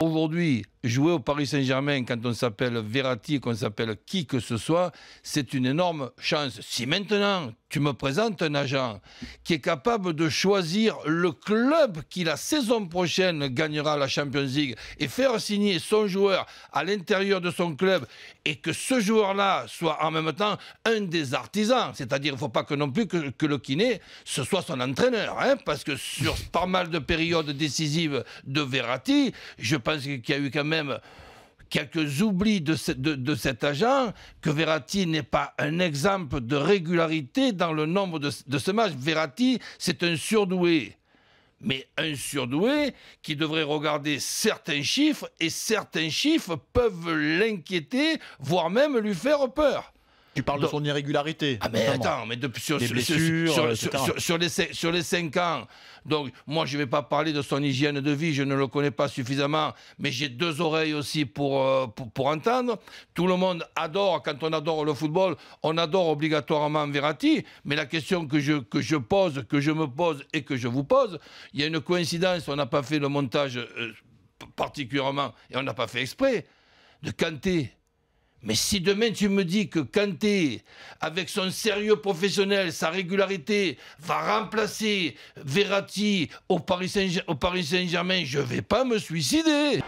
Aujourd'hui, jouer au Paris Saint-Germain quand on s'appelle Verratti, qu'on s'appelle qui que ce soit, c'est une énorme chance. Si maintenant, tu me présentes un agent qui est capable de choisir le club qui la saison prochaine gagnera la Champions League et faire signer son joueur à l'intérieur de son club et que ce joueur-là soit en même temps un des artisans. C'est-à-dire, il ne faut pas que non plus que, le kiné, ce soit son entraîneur. Hein, parce que sur pas mal de périodes décisives de Verratti, je pense qu'il y a eu quand même quelques oublis de, cet agent, que Verratti n'est pas un exemple de régularité dans le nombre de, de ce Verratti, c'est un surdoué mais un surdoué qui devrait regarder certains chiffres et certains chiffres peuvent l'inquiéter, voire même lui faire peur. Tu parles de son irrégularité. Ah mais attends, mais depuis euh, sur, sur, les, sur les 5 ans. Donc moi je ne vais pas parler de son hygiène de vie, je ne le connais pas suffisamment, mais j'ai deux oreilles aussi euh, pour, pour, entendre. Tout le monde adore, quand on adore le football, on adore obligatoirement Verratti, mais la question que je, que je pose, que je me pose et que je vous pose, il y a une coïncidence, on n'a pas fait le montage euh, particulièrement, et on n'a pas fait exprès, de canter. Mais si demain tu me dis que Kanté, avec son sérieux professionnel, sa régularité, va remplacer Verratti au Paris Saint-Germain, je ne vais pas me suicider.